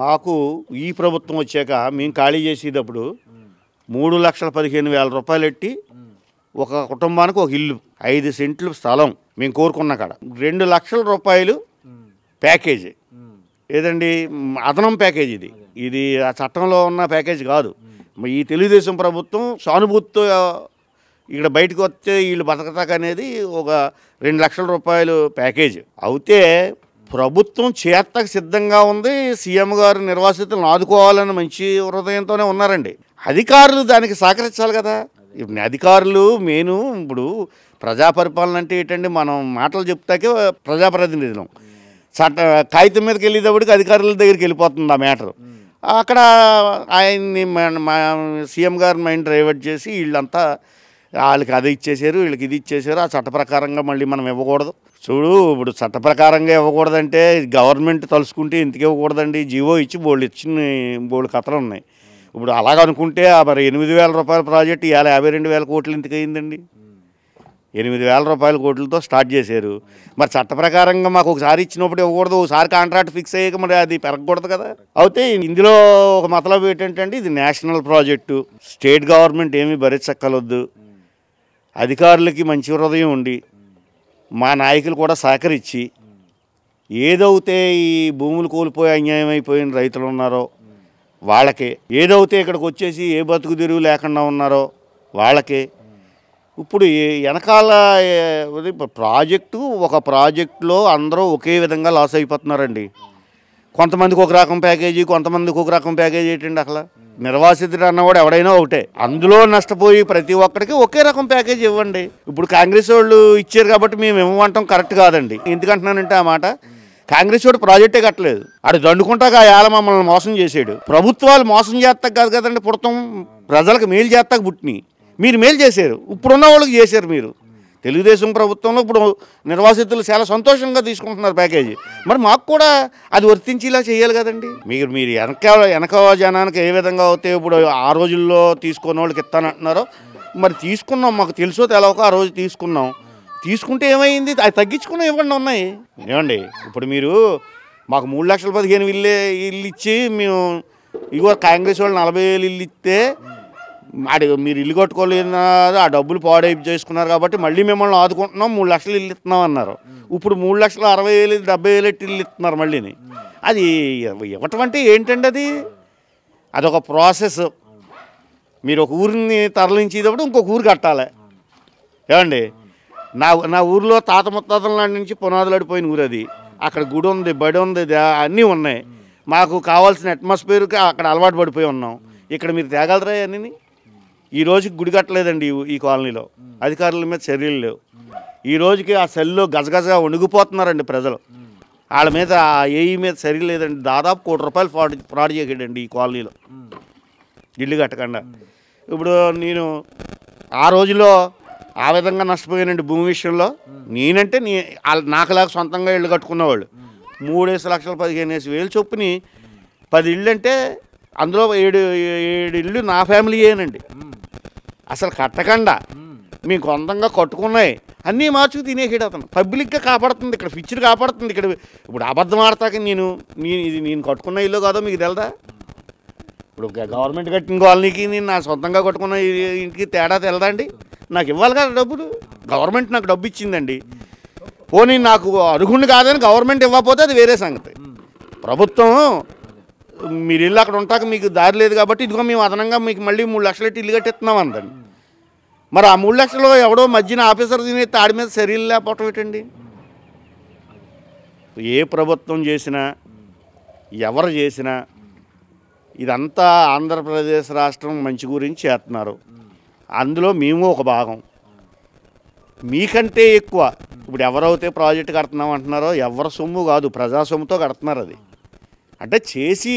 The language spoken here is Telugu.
మాకు ఈ ప్రభుత్వం వచ్చాక మేము ఖాళీ చేసేటప్పుడు మూడు లక్షల పదిహేను వేల రూపాయలు ఎట్టి ఒక కుటుంబానికి ఒక ఇల్లు ఐదు సెంట్లు స్థలం మేము కోరుకున్న కాడ రెండు లక్షల రూపాయలు ప్యాకేజీ ఏదండి అదనం ప్యాకేజ్ ఇది ఇది ఆ చట్టంలో ఉన్న ప్యాకేజ్ కాదు ఈ తెలుగుదేశం ప్రభుత్వం సానుభూతితో ఇక్కడ బయటకు వస్తే వీళ్ళు బతకతాక అనేది ఒక రెండు లక్షల రూపాయలు ప్యాకేజ్ అయితే ప్రభుత్వం చేతకు సిద్ధంగా ఉంది సీఎం గారు నిర్వాసితులను ఆదుకోవాలని మంచి హృదయంతోనే ఉన్నారండి అధికారులు దానికి సహకరించాలి కదా ఇప్పుడు అధికారులు మేను ఇప్పుడు ప్రజా పరిపాలన అంటే ఏంటంటే మనం మాటలు చెప్తాకే ప్రజాప్రతినిధులం చట్ట కాగితం మీదకి వెళ్ళేటప్పటికి అధికారుల దగ్గరికి వెళ్ళిపోతుంది ఆ మ్యాటర్ అక్కడ ఆయన్ని సీఎం గారిని మైండ్ డ్రైవర్ట్ చేసి వీళ్ళంతా వాళ్ళకి అది ఇచ్చేసారు వీళ్ళకి ఇది ఇచ్చేసారు ఆ చట్ట ప్రకారంగా మళ్ళీ మనం ఇవ్వకూడదు చూడు ఇప్పుడు చట్ట ప్రకారంగా ఇవ్వకూడదంటే గవర్నమెంట్ తలుసుకుంటే ఇంతకు ఇవ్వకూడదండి జీవో ఇచ్చి బోళ్ళు ఇచ్చిన బోళ్ళు కథలు ఉన్నాయి ఇప్పుడు అలాగ అనుకుంటే మరి ఎనిమిది వేల రూపాయల ప్రాజెక్ట్ ఇవాళ యాభై రెండు వేల కోట్లు ఇంతకైందండి ఎనిమిది వేల రూపాయల కోట్లతో స్టార్ట్ చేశారు మరి చట్ట ప్రకారంగా మాకు ఒకసారి ఇచ్చినప్పుడు ఇవ్వకూడదు ఒకసారి కాంట్రాక్ట్ ఫిక్స్ అయ్యాక మరి అది పెరగకూడదు కదా అయితే ఇందులో ఒక మతలబు ఏంటంటే ఇది నేషనల్ ప్రాజెక్టు స్టేట్ గవర్నమెంట్ ఏమీ భరించక్కలొద్దు అధికారులకి మంచి హృదయం ఉండి మా నాయకులు కూడా సహకరించి ఏదైతే ఈ భూములు కోల్పోయి అన్యాయం అయిపోయిన రైతులు ఉన్నారో వాళ్ళకే ఏదైతే ఇక్కడికి వచ్చేసి ఏ బతుకు తిరుగు లేకుండా ఉన్నారో వాళ్ళకే ఇప్పుడు వెనకాల ప్రాజెక్టు ఒక ప్రాజెక్టులో అందరూ ఒకే విధంగా లాస్ అయిపోతున్నారండి కొంతమందికి ఒక రకం ప్యాకేజీ కొంతమందికి ఒక రకం ప్యాకేజీ ఏంటండి అసలు నిర్వాసితుడు అన్నవాడు కూడా ఎవడైనా ఒకటే అందులో నష్టపోయి ప్రతి ఒక్కరికి ఒకే రకం ప్యాకేజ్ ఇవ్వండి ఇప్పుడు కాంగ్రెస్ వాళ్ళు ఇచ్చారు కాబట్టి మేము ఇవ్వమంటాం కరెక్ట్ కాదండి ఎందుకంటున్నానంటే ఆ మాట కాంగ్రెస్ వాడు ప్రాజెక్టే కట్టలేదు ఆడు దండుకుంటాక ఆయాల మమ్మల్ని మోసం చేసాడు ప్రభుత్వాలు మోసం చేస్తాక కాదు కదండి పుడతాం ప్రజలకు మేలు చేస్తాక పుట్టినాయి మీరు మేలు చేశారు ఇప్పుడున్న వాళ్ళకి చేశారు మీరు తెలుగుదేశం ప్రభుత్వంలో ఇప్పుడు నిర్వాసితులు చాలా సంతోషంగా తీసుకుంటున్నారు ప్యాకేజీ మరి మాకు కూడా అది వర్తించేలా చేయాలి కదండి మీరు మీరు వెనక వెనక జనానికి ఏ విధంగా అవుతే ఇప్పుడు ఆ రోజుల్లో తీసుకున్న వాళ్ళకి ఇస్తానంటున్నారో మరి తీసుకున్నాం మాకు తెలుసో తెలవక ఆ రోజు తీసుకున్నాం తీసుకుంటే ఏమైంది అది తగ్గించుకున్న ఇవ్వండి ఉన్నాయి ఏమండి ఇప్పుడు మీరు మాకు మూడు లక్షల పదిహేను ఇల్లే ఇల్లు ఇచ్చి మేము ఇగో కాంగ్రెస్ వాళ్ళు నలభై వేలు ఇల్లు ఇస్తే మరి మీరు ఇల్లు కట్టుకోలేదు ఆ డబ్బులు పాడై చేసుకున్నారు కాబట్టి మళ్ళీ మిమ్మల్ని ఆదుకుంటున్నాం మూడు లక్షలు ఇల్లు ఇస్తున్నాం అన్నారు ఇప్పుడు మూడు లక్షలు అరవై వేలు డెబ్బై వేలు ఇల్లు ఇస్తున్నారు మళ్ళీని అది ఇవ్వటం అంటే ఏంటండి అది అదొక ప్రాసెస్ మీరు ఒక ఊరిని తరలించేటప్పుడు ఇంకొక ఊరు కట్టాలి ఏమండి నా నా ఊరిలో తాత ముత్తాతల నాటి నుంచి పునాదులు అడిపోయిన ఊరు అది అక్కడ గుడి ఉంది బడి ఉంది అన్నీ ఉన్నాయి మాకు కావాల్సిన అట్మాస్ఫియర్కి అక్కడ అలవాటు పడిపోయి ఉన్నాం ఇక్కడ మీరు తేగలరా అన్నీ ఈ రోజుకి గుడి కట్టలేదండి ఈ కాలనీలో అధికారుల మీద చర్యలు లేవు ఈ రోజుకి ఆ సెల్లు గజగజగా వణిగిపోతున్నారండి ప్రజలు వాళ్ళ మీద ఏఈ మీద చర్య లేదండి దాదాపు కోటి రూపాయలు ఫ్రాడ్ ఫ్రాడ్ చేయకండి ఈ కాలనీలో ఇల్లు కట్టకుండా ఇప్పుడు నేను ఆ రోజులో ఆ విధంగా నష్టపోయానండి భూమి విషయంలో నేనంటే నీ నాకులాగా సొంతంగా ఇల్లు కట్టుకున్నవాళ్ళు మూడేసి లక్షల పదిహేను వేసి వేలు చొప్పుని పది ఇళ్ళు అంటే అందులో ఏడు ఏడు ఇల్లు నా ఫ్యామిలీ ఏనండి అసలు కట్టకుండా మీ గొంతంగా కట్టుకున్నాయి అన్నీ మార్చుకు తినేసాడు అతను పబ్లిక్గా కాపాడుతుంది ఇక్కడ పిక్చర్ కాపాడుతుంది ఇక్కడ ఇప్పుడు అబద్ధం ఆడతాక నేను నేను నేను కట్టుకున్న ఇల్లు కాదో మీకు తెలదా ఇప్పుడు గవర్నమెంట్ కట్టిన కాలనీకి నేను నా సొంతంగా కట్టుకున్న ఇంటికి తేడా అండి నాకు ఇవ్వాలి కదా డబ్బులు గవర్నమెంట్ నాకు డబ్బు ఇచ్చిందండి పోనీ నాకు అర్హుడిని కాదని గవర్నమెంట్ ఇవ్వకపోతే అది వేరే సంగతి ప్రభుత్వం మీరు ఇల్లు అక్కడ ఉంటాక మీకు దారి లేదు కాబట్టి ఇదిగో మేము అదనంగా మీకు మళ్ళీ మూడు లక్షలు ఇల్లు కట్టిస్తున్నాం అందండి మరి ఆ మూడు లక్షలు ఎవడో మధ్యన ఆఫీసర్ తిని తాడి మీద శరీరం లేకపోవటం ఏంటండి ఏ ప్రభుత్వం చేసినా ఎవరు చేసినా ఇదంతా ఆంధ్రప్రదేశ్ రాష్ట్రం మంచి గురించి చేస్తున్నారు అందులో మేము ఒక భాగం మీకంటే ఎక్కువ ఇప్పుడు ఎవరైతే ప్రాజెక్టు కడుతున్నాం అంటున్నారో ఎవరి సొమ్ము కాదు ప్రజా సొమ్ముతో కడుతున్నారు అది అంటే చేసి